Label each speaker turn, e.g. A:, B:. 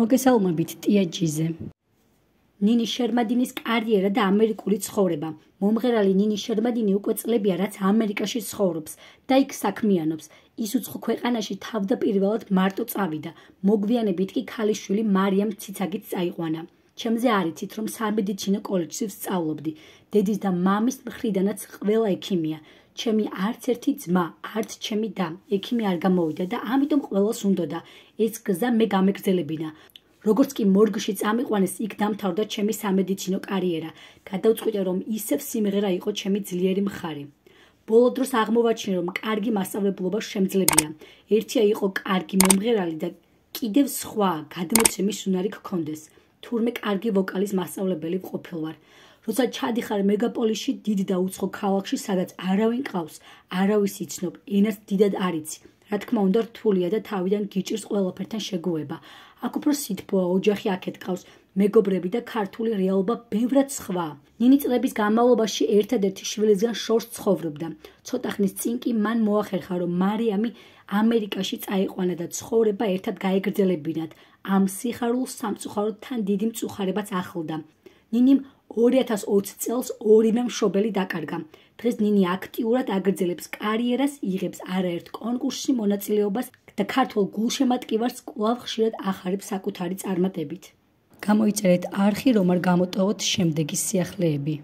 A: მოგესალმებით ტიაჯიზე ნინი შერმადინის კარიერა და ამერიკული ცხოვრება მომღერალი ნინი შერმადინი უკვე წლებია რაც ამერიკაში ცხოვრობს და იქ საქმიანობს ის უცხო ქვეყანაში თავდაპირველად მარტო წავიდა მოგვიანებით კი ქალიშვილი მარიამ ციცაგით წაიყვანა ჩემზე არიცით რომ სამედიცინო კოლეჯში ვსწავლობდი დედის და მამის მხრიდანაც ყველა ექიმია ჩემი არც ერთი ძმა არც ჩემი და ექიმი არ გამოვიდა და ამიტომ ყოველს უნდოდა ეს გზა მე გამეგზელებინა როგორც კი მორგში წამიყვანეს იქ დამთავრდა ჩემი სამედიცინო კარიერა გადავწყვიტე რომ ისევ სიმღერა იყო ჩემი ძლიერი მხარე ბოლო დროს აღმოვაჩინე რომ კარგი მასწავლებლობა შემძლებია ერთია იყო კარგი მომღერალი და კიდევ სხვა გადმოცემის უნარი გქონდეს თურმე კარგი ვოკალის მასწავლებელი ვყოფილვარ. როცა ჩადიხარ მეგაპოლიში დიდ და უცხო ქალაქში, სადაც არავინ ყავს, არავის იცნობ, ენას დიდად არიცი. რა თქმა უნდა რთულია და თავიდან გიჭირს ყველაფერთან შეგუება. აქ უფრო სითბოა, ოჯახი აქეთ ყავს, მეგობრები და ქართული რეალობა ბევრად სხვა. ნინი წლების განმავლობაში ერთადერთი შვილისგან შორს ცხოვრობდა. ცოტა ხნის წინ კი მან მოახერხა, რომ მარიამი ამერიკაში წაიყვანა და ცხოვრება ერთად გაეგრძელებინათ. ამ სიხარულ სამწუხაროდ თან დიდი მწუხარებაც ახლდა. ნინიმ 2020 წელს ორივე მშობელი დაკარგა. დღეს ნინი აქტიურად აგრძელებს კარიერას, იღებს არაერთ კონკურსში მონაწილეობას და ქართულ გულშემატკივარს კვლავ ხშირად ახარებს საკუთარი წარმატებით. გამოიწერეთ არხი, რომ არ გამოტოვოთ შემდეგი სიახლეები.